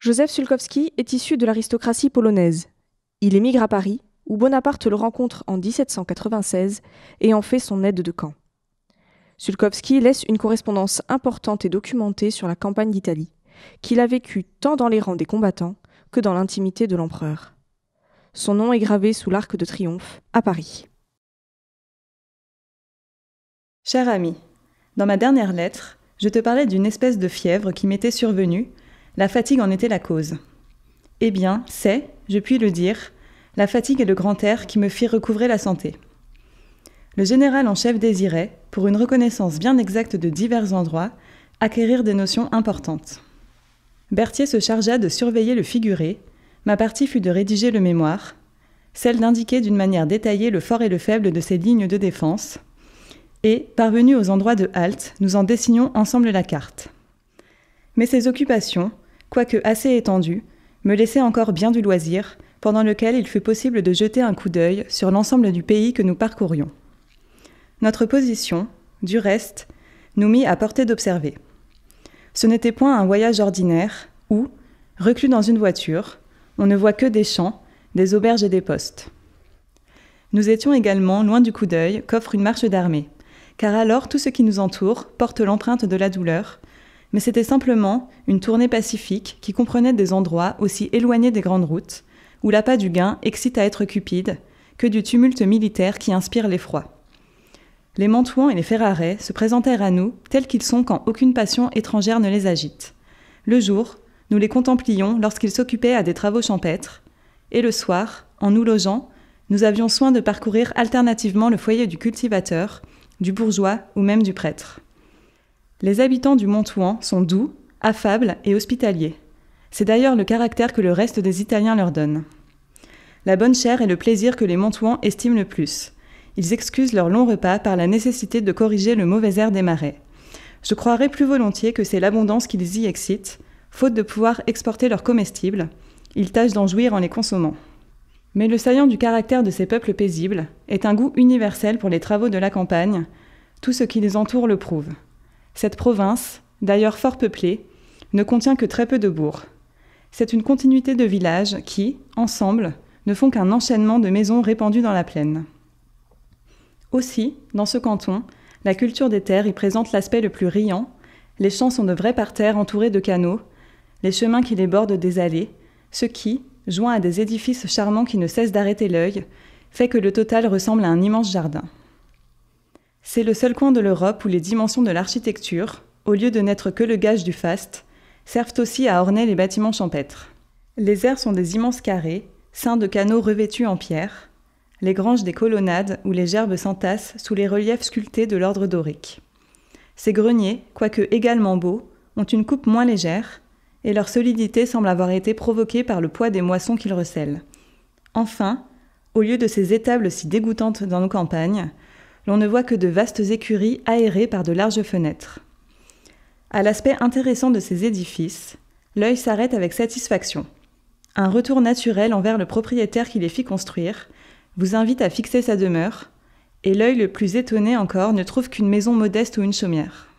Joseph Sulkowski est issu de l'aristocratie polonaise. Il émigre à Paris, où Bonaparte le rencontre en 1796 et en fait son aide de camp. Sulkowski laisse une correspondance importante et documentée sur la campagne d'Italie, qu'il a vécue tant dans les rangs des combattants que dans l'intimité de l'empereur. Son nom est gravé sous l'Arc de Triomphe, à Paris. Cher ami, dans ma dernière lettre, je te parlais d'une espèce de fièvre qui m'était survenue la fatigue en était la cause. Eh bien, c'est, je puis le dire, la fatigue et le grand air qui me firent recouvrer la santé. Le général en chef désirait, pour une reconnaissance bien exacte de divers endroits, acquérir des notions importantes. Berthier se chargea de surveiller le figuré, ma partie fut de rédiger le mémoire, celle d'indiquer d'une manière détaillée le fort et le faible de ces lignes de défense, et, parvenus aux endroits de halte, nous en dessinions ensemble la carte. Mais ces occupations, quoique assez étendu, me laissait encore bien du loisir, pendant lequel il fut possible de jeter un coup d'œil sur l'ensemble du pays que nous parcourions. Notre position, du reste, nous mit à portée d'observer. Ce n'était point un voyage ordinaire où, reclus dans une voiture, on ne voit que des champs, des auberges et des postes. Nous étions également loin du coup d'œil qu'offre une marche d'armée, car alors tout ce qui nous entoure porte l'empreinte de la douleur, mais c'était simplement une tournée pacifique qui comprenait des endroits aussi éloignés des grandes routes, où l'appât du gain excite à être cupide, que du tumulte militaire qui inspire l'effroi. Les Mantouins et les Ferrarais se présentèrent à nous tels qu'ils sont quand aucune passion étrangère ne les agite. Le jour, nous les contemplions lorsqu'ils s'occupaient à des travaux champêtres, et le soir, en nous logeant, nous avions soin de parcourir alternativement le foyer du cultivateur, du bourgeois ou même du prêtre. Les habitants du Montouan sont doux, affables et hospitaliers. C'est d'ailleurs le caractère que le reste des Italiens leur donne. La bonne chère est le plaisir que les Montouans estiment le plus. Ils excusent leur long repas par la nécessité de corriger le mauvais air des marais. Je croirais plus volontiers que c'est l'abondance qu'ils y excitent. faute de pouvoir exporter leurs comestibles. Ils tâchent d'en jouir en les consommant. Mais le saillant du caractère de ces peuples paisibles est un goût universel pour les travaux de la campagne. Tout ce qui les entoure le prouve. Cette province, d'ailleurs fort peuplée, ne contient que très peu de bourgs. C'est une continuité de villages qui, ensemble, ne font qu'un enchaînement de maisons répandues dans la plaine. Aussi, dans ce canton, la culture des terres y présente l'aspect le plus riant, les champs sont de vrais parterres entourés de canaux, les chemins qui les bordent des allées, ce qui, joint à des édifices charmants qui ne cessent d'arrêter l'œil, fait que le total ressemble à un immense jardin. C'est le seul coin de l'Europe où les dimensions de l'architecture, au lieu de n'être que le gage du faste, servent aussi à orner les bâtiments champêtres. Les airs sont des immenses carrés, ceints de canaux revêtus en pierre, les granges des colonnades où les gerbes s'entassent sous les reliefs sculptés de l'ordre dorique. Ces greniers, quoique également beaux, ont une coupe moins légère, et leur solidité semble avoir été provoquée par le poids des moissons qu'ils recèlent. Enfin, au lieu de ces étables si dégoûtantes dans nos campagnes, l'on ne voit que de vastes écuries aérées par de larges fenêtres. À l'aspect intéressant de ces édifices, l'œil s'arrête avec satisfaction. Un retour naturel envers le propriétaire qui les fit construire vous invite à fixer sa demeure, et l'œil le plus étonné encore ne trouve qu'une maison modeste ou une chaumière.